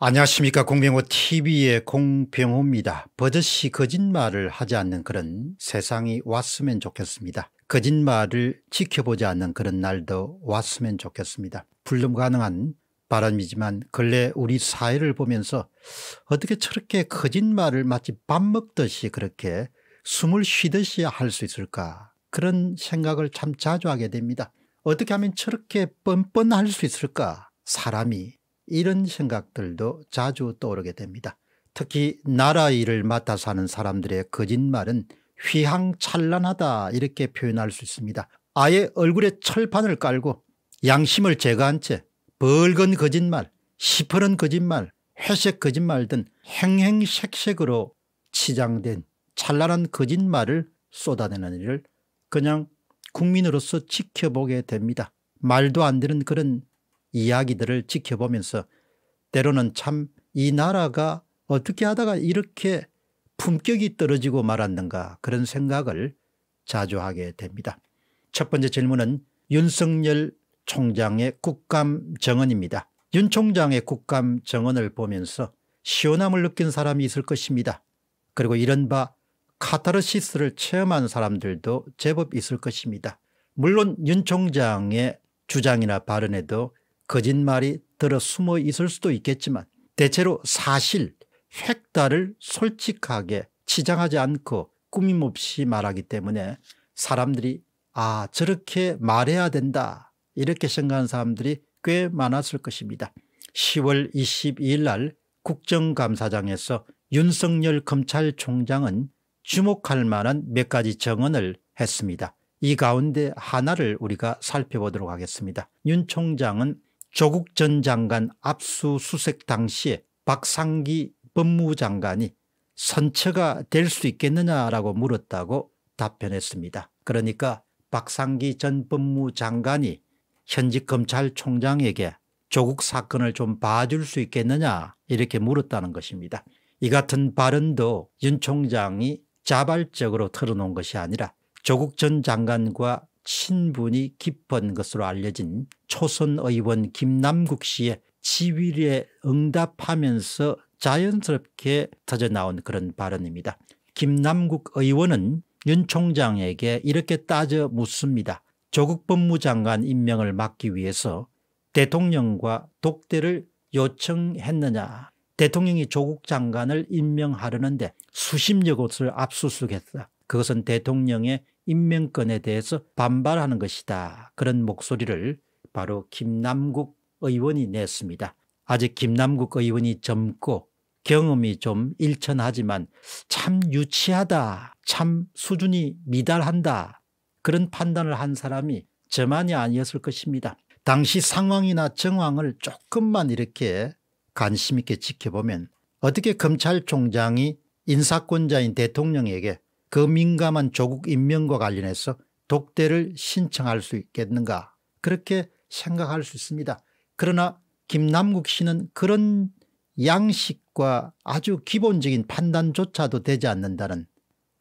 안녕하십니까 공병호 tv의 공병호입니다. 버젓이 거짓말을 하지 않는 그런 세상이 왔으면 좋겠습니다. 거짓말을 지켜보지 않는 그런 날도 왔으면 좋겠습니다. 불가능한 바람이지만 근래 우리 사회를 보면서 어떻게 저렇게 거짓말을 마치 밥 먹듯이 그렇게 숨을 쉬듯이 할 수 있을까 그런 생각을 참 자주 하게 됩니다. 어떻게 하면 저렇게 뻔뻔할 수 있을까 사람이 이런 생각들도 자주 떠오르게 됩니다. 특히 나라 일을 맡아 사는 사람들의 거짓말은 휘황찬란하다 이렇게 표현할 수 있습니다. 아예 얼굴에 철판을 깔고 양심을 제거한 채 벌건 거짓말, 시퍼런 거짓말, 회색 거짓말 등 행행색색으로 치장된 찬란한 거짓말을 쏟아내는 일을 그냥 국민으로서 지켜보게 됩니다. 말도 안 되는 그런 이야기들을 지켜보면서 때로는 참 이 나라가 어떻게 하다가 이렇게 품격이 떨어지고 말았는가 그런 생각을 자주 하게 됩니다. 첫 번째 질문은 윤석열 총장의 국감 정언입니다. 윤 총장의 국감 정언을 보면서 시원함을 느낀 사람이 있을 것입니다. 그리고 이른바 카타르시스를 체험한 사람들도 제법 있을 것입니다. 물론 윤 총장의 주장이나 발언에도 거짓말이 들어 숨어 있을 수도 있겠지만 대체로 사실 획다를 솔직하게 치장하지 않고 꾸밈없이 말하기 때문에 사람들이 아 저렇게 말해야 된다 이렇게 생각하는 사람들이 꽤 많았을 것입니다. 10월 22일 날 국정감사장에서 윤석열 검찰총장은 주목할 만한 몇 가지 정언을 했습니다. 이 가운데 하나를 우리가 살펴보도록 하겠습니다. 윤 총장은 조국 전 장관 압수수색 당시에 박상기 법무장관이 선처가 될 수 있겠느냐라고 물었다고 답변했습니다. 그러니까 박상기 전 법무장관이 현직 검찰총장에게 조국 사건을 좀 봐줄 수 있겠느냐 이렇게 물었다는 것입니다. 이 같은 발언도 윤 총장이 자발적으로 털어놓은 것이 아니라 조국 전 장관과 친분이 깊은 것으로 알려진 초선 의원 김남국 씨의 지위에 응답하면서 자연스럽게 터져나온 그런 발언입니다. 김남국 의원은 윤 총장에게 이렇게 따져 묻습니다. 조국 법무장관 임명을 막기 위해서 대통령과 독대를 요청했느냐 대통령이 조국 장관을 임명하려는데 수십여 곳을 압수수색했다. 그것은 대통령의 인명권에 대해서 반발하는 것이다. 그런 목소리를 바로 김남국 의원이 냈습니다. 아직 김남국 의원이 젊고 경험이 좀 일천하지만 참 유치하다. 참 수준이 미달한다. 그런 판단을 한 사람이 저만이 아니었을 것입니다. 당시 상황이나 정황을 조금만 이렇게 관심 있게 지켜보면 어떻게 검찰총장이 인사권자인 대통령에게 그 민감한 조국 인명과 관련해서 독대를 신청할 수 있겠는가 그렇게 생각할 수 있습니다. 그러나 김남국 씨는 그런 양식과 아주 기본적인 판단조차도 되지 않는다는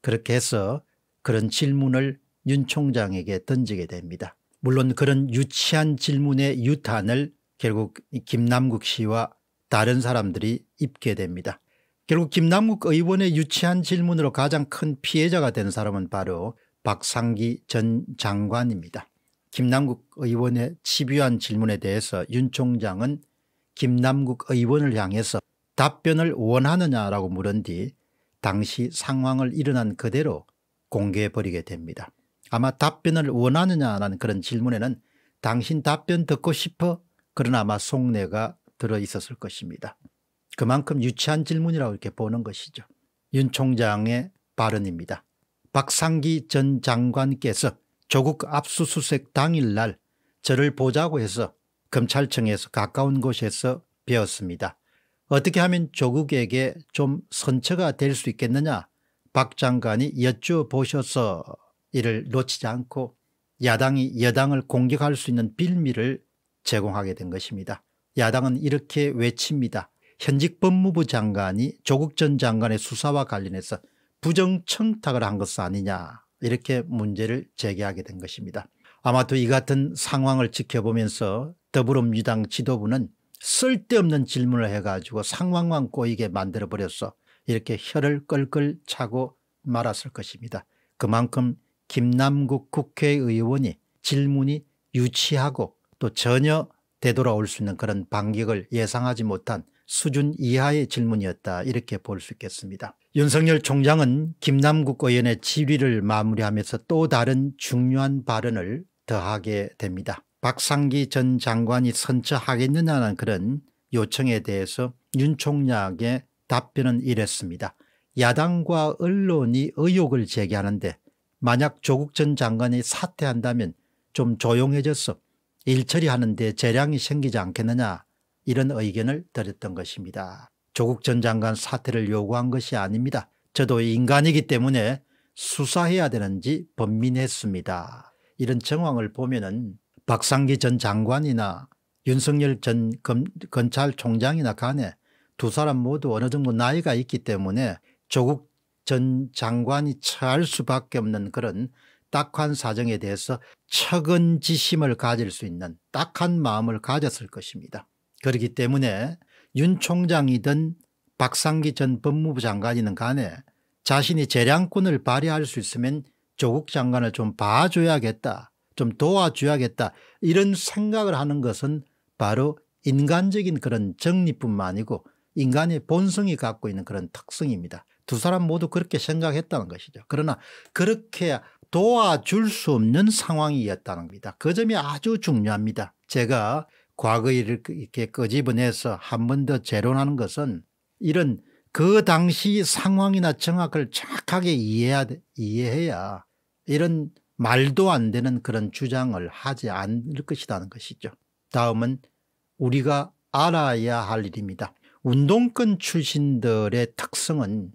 그렇게 해서 그런 질문을 윤 총장에게 던지게 됩니다. 물론 그런 유치한 질문의 유탄을 결국 김남국 씨와 다른 사람들이 입게 됩니다. 결국 김남국 의원의 유치한 질문으로 가장 큰 피해자가 된 사람은 바로 박상기 전 장관입니다. 김남국 의원의 집요한 질문에 대해서 윤 총장은 김남국 의원을 향해서 답변을 원하느냐라고 물은 뒤 당시 상황을 일어난 그대로 공개해버리게 됩니다. 아마 답변을 원하느냐라는 그런 질문에는 당신 답변 듣고 싶어 그러나 아마 속내가 들어있었을 것입니다. 그만큼 유치한 질문이라고 이렇게 보는 것이죠. 윤 총장의 발언입니다. 박상기 전 장관께서 조국 압수수색 당일날 저를 보자고 해서 검찰청에서 가까운 곳에서 배웠습니다. 어떻게 하면 조국에게 좀 선처가 될 수 있겠느냐 박 장관이 여쭈보셔서 어 이를 놓치지 않고 야당이 여당을 공격할 수 있는 빌미를 제공하게 된 것입니다. 야당은 이렇게 외칩니다. 현직 법무부 장관이 조국 전 장관의 수사와 관련해서 부정 청탁을 한 것은 아니냐 이렇게 문제를 제기하게 된 것입니다. 아마도 이 같은 상황을 지켜보면서 더불어민주당 지도부는 쓸데없는 질문을 해가지고 상황만 꼬이게 만들어버렸어 이렇게 혀를 끌끌 차고 말았을 것입니다. 그만큼 김남국 국회의원이 질문이 유치하고 또 전혀 되돌아올 수 있는 그런 반격을 예상하지 못한 수준 이하의 질문이었다 이렇게 볼 수 있겠습니다. 윤석열 총장은 김남국 의원의 지위를 마무리하면서 또 다른 중요한 발언을 더하게 됩니다. 박상기 전 장관이 선처하겠느냐는 그런 요청에 대해서 윤 총장의 답변은 이랬습니다. 야당과 언론이 의혹을 제기하는데 만약 조국 전 장관이 사퇴한다면 좀 조용해져서 일처리하는 데 재량이 생기지 않겠느냐 이런 의견을 드렸던 것입니다. 조국 전 장관 사퇴를 요구한 것이 아닙니다. 저도 인간이기 때문에 수사해야 되는지 범민했습니다 이런 정황을 보면 은 박상기 전 장관이나 윤석열 전 검, 검찰총장이나 간에 두 사람 모두 어느 정도 나이가 있기 때문에 조국 전 장관이 처할 수밖에 없는 그런 딱한 사정에 대해서 척은 지심을 가질 수 있는 딱한 마음을 가졌을 것입니다. 그렇기 때문에 윤 총장이든 박상기 전 법무부 장관이든 간에 자신이 재량권을 발휘할 수 있으면 조국 장관을 좀 봐줘야겠다 좀 도와줘야겠다 이런 생각을 하는 것은 바로 인간적인 그런 정리뿐만 아니고 인간의 본성이 갖고 있는 그런 특성입니다. 두 사람 모두 그렇게 생각했다는 것이죠. 그러나 그렇게 도와줄 수 없는 상황이었다는 겁니다. 그 점이 아주 중요합니다. 제가 과거 일을 이렇게 꺼집어내서한 번 더 재론하는 것은 이런 그 당시 상황이나 정확을 정확하게 이해해야, 이해해야 이런 말도 안 되는 그런 주장을 하지 않을 것이라는 것이죠. 다음은 우리가 알아야 할 일입니다. 운동권 출신들의 특성은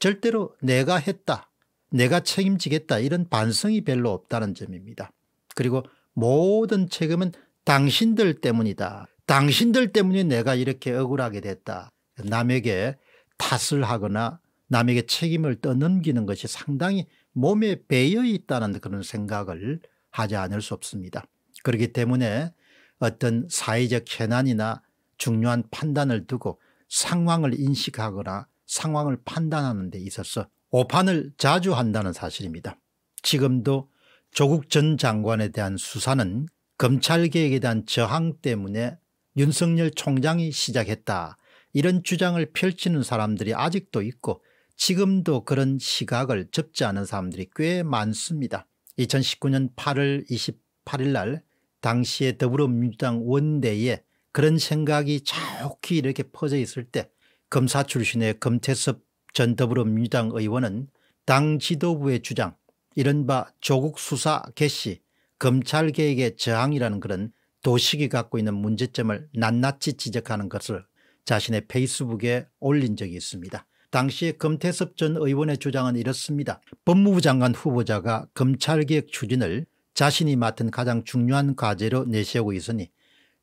절대로 내가 했다 내가 책임지겠다 이런 반성이 별로 없다는 점입니다. 그리고 모든 책임은 당신들 때문이다. 당신들 때문에 내가 이렇게 억울하게 됐다. 남에게 탓을 하거나 남에게 책임을 떠넘기는 것이 상당히 몸에 배여 있다는 그런 생각을 하지 않을 수 없습니다. 그렇기 때문에 어떤 사회적 현안이나 중요한 판단을 두고 상황을 인식하거나 상황을 판단하는 데 있어서 오판을 자주 한다는 사실입니다. 지금도 조국 전 장관에 대한 수사는 검찰개혁에 대한 저항 때문에 윤석열 총장이 시작했다 이런 주장을 펼치는 사람들이 아직도 있고 지금도 그런 시각을 접지 않은 사람들이 꽤 많습니다. 2019년 8월 28일 날 당시에 더불어민주당 원대에 그런 생각이 자욱히 이렇게 퍼져 있을 때 검사 출신의 검태섭 전 더불어민주당 의원은 당 지도부의 주장 이른바 조국 수사 개시 검찰개혁의 저항이라는 그런 도식이 갖고 있는 문제점을 낱낱이 지적하는 것을 자신의 페이스북에 올린 적이 있습니다. 당시에 금태섭 전 의원의 주장은 이렇습니다. 법무부 장관 후보자가 검찰개혁 추진을 자신이 맡은 가장 중요한 과제로 내세우고 있으니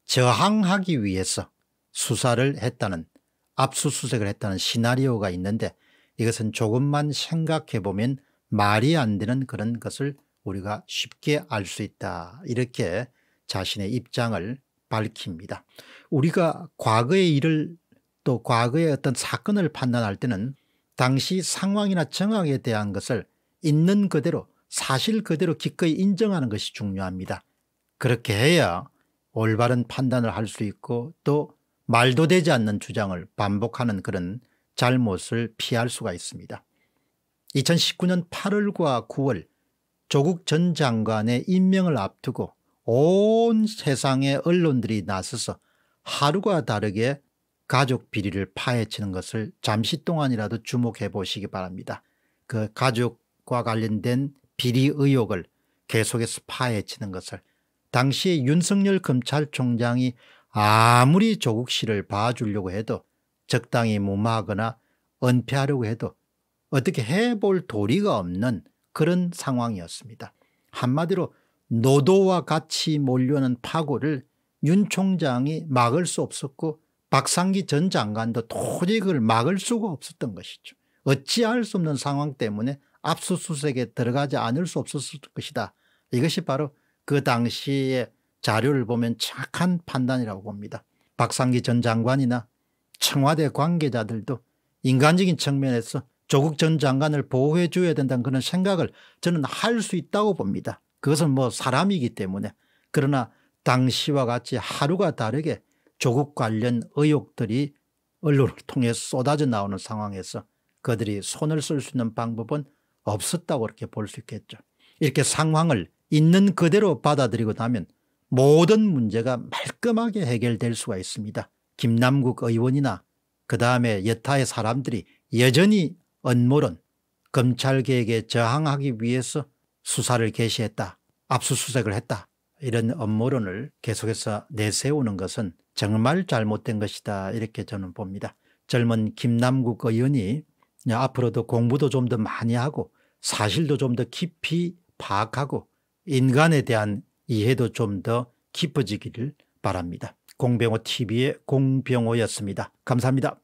저항하기 위해서 수사를 했다는 압수수색을 했다는 시나리오가 있는데 이것은 조금만 생각해보면 말이 안 되는 그런 것을 우리가 쉽게 알 수 있다. 이렇게 자신의 입장을 밝힙니다. 우리가 과거의 일을 또 과거의 어떤 사건을 판단할 때는 당시 상황이나 정황에 대한 것을 있는 그대로 사실 그대로 기꺼이 인정하는 것이 중요합니다. 그렇게 해야 올바른 판단을 할 수 있고 또 말도 되지 않는 주장을 반복하는 그런 잘못을 피할 수가 있습니다. 2019년 8월과 9월 조국 전 장관의 임명을 앞두고 온 세상의 언론들이 나서서 하루가 다르게 가족 비리를 파헤치는 것을 잠시 동안이라도 주목해 보시기 바랍니다. 그 가족과 관련된 비리 의혹을 계속해서 파헤치는 것을 당시에 윤석열 검찰총장이 아무리 조국 씨를 봐주려고 해도 적당히 무마하거나 은폐하려고 해도 어떻게 해볼 도리가 없는 그런 상황이었습니다. 한마디로 노도와 같이 몰려오는 파고를 윤 총장이 막을 수 없었고 박상기 전 장관도 도저히 그걸 막을 수가 없었던 것이죠. 어찌할 수 없는 상황 때문에 압수수색에 들어가지 않을 수 없었을 것이다. 이것이 바로 그 당시의 자료를 보면 착한 판단이라고 봅니다. 박상기 전 장관이나 청와대 관계자들도 인간적인 측면에서 조국 전 장관을 보호해 줘야 된다는 그런 생각을 저는 할 수 있다고 봅니다. 그것은 뭐 사람이기 때문에 그러나 당시와 같이 하루가 다르게 조국 관련 의혹들이 언론을 통해 쏟아져 나오는 상황에서 그들이 손을 쓸 수 있는 방법은 없었다고 이렇게 볼 수 있겠죠. 이렇게 상황을 있는 그대로 받아들이고 나면 모든 문제가 말끔하게 해결될 수가 있습니다. 김남국 의원이나 그 다음에 여타의 사람들이 여전히 언몰은 검찰개혁에 저항하기 위해서 수사를 개시했다 압수수색을 했다 이런 업무론을 계속해서 내세우는 것은 정말 잘못된 것이다 이렇게 저는 봅니다. 젊은 김남국 의원이 앞으로도 공부도 좀 더 많이 하고 사실도 좀 더 깊이 파악하고 인간에 대한 이해도 좀 더 깊어지기를 바랍니다. 공병호 tv의 공병호였습니다. 감사합니다.